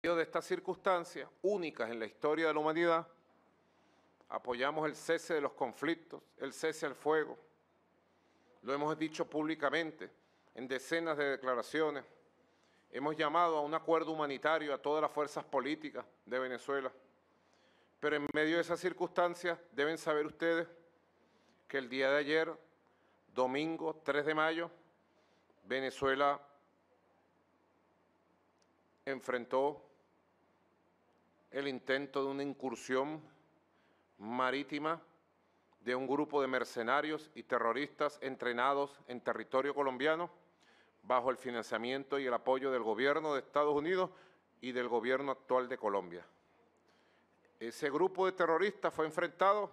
En medio de estas circunstancias únicas en la historia de la humanidad, apoyamos el cese de los conflictos, el cese al fuego. Lo hemos dicho públicamente en decenas de declaraciones. Hemos llamado a un acuerdo humanitario a todas las fuerzas políticas de Venezuela. Pero en medio de esas circunstancias deben saber ustedes que el día de ayer, domingo 3 de mayo, Venezuela enfrentó el intento de una incursión marítima de un grupo de mercenarios y terroristas entrenados en territorio colombiano bajo el financiamiento y el apoyo del gobierno de Estados Unidos y del gobierno actual de Colombia. Ese grupo de terroristas fue enfrentado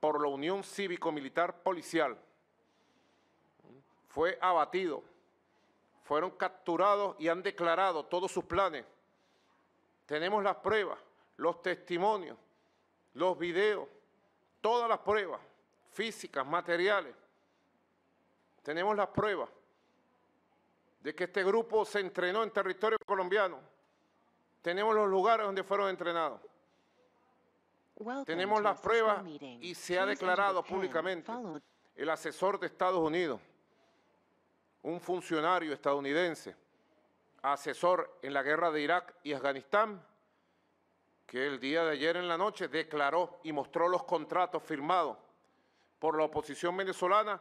por la Unión Cívico-Militar Policial. Fue abatido, fueron capturados y han declarado todos sus planes. Tenemos las pruebas, los testimonios, los videos, todas las pruebas físicas, materiales. Tenemos las pruebas de que este grupo se entrenó en territorio colombiano. Tenemos los lugares donde fueron entrenados. Tenemos las pruebas y se ha declarado públicamente el asesor de Estados Unidos, un funcionario estadounidense, asesor en la guerra de Irak y Afganistán, que el día de ayer en la noche declaró y mostró los contratos firmados por la oposición venezolana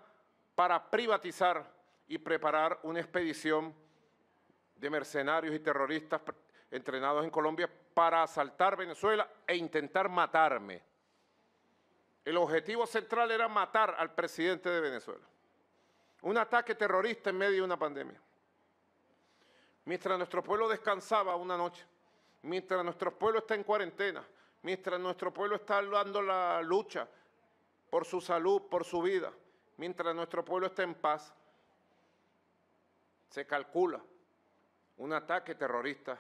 para privatizar y preparar una expedición de mercenarios y terroristas entrenados en Colombia para asaltar Venezuela e intentar matarme. El objetivo central era matar al presidente de Venezuela. Un ataque terrorista en medio de una pandemia. Mientras nuestro pueblo descansaba una noche, mientras nuestro pueblo está en cuarentena, mientras nuestro pueblo está dando la lucha por su salud, por su vida, mientras nuestro pueblo está en paz, se calcula un ataque terrorista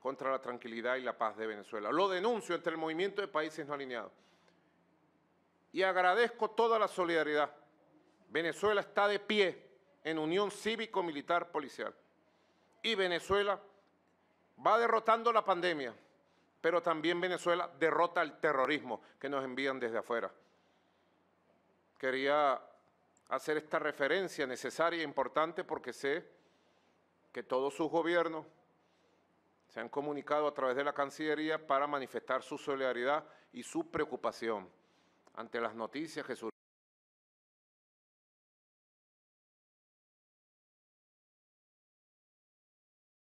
contra la tranquilidad y la paz de Venezuela. Lo denuncio entre el movimiento de países no alineados. Y agradezco toda la solidaridad. Venezuela está de pie en unión cívico-militar policial. Y Venezuela va derrotando la pandemia, pero también Venezuela derrota el terrorismo que nos envían desde afuera. Quería hacer esta referencia necesaria e importante porque sé que todos sus gobiernos se han comunicado a través de la Cancillería para manifestar su solidaridad y su preocupación ante las noticias que surgen.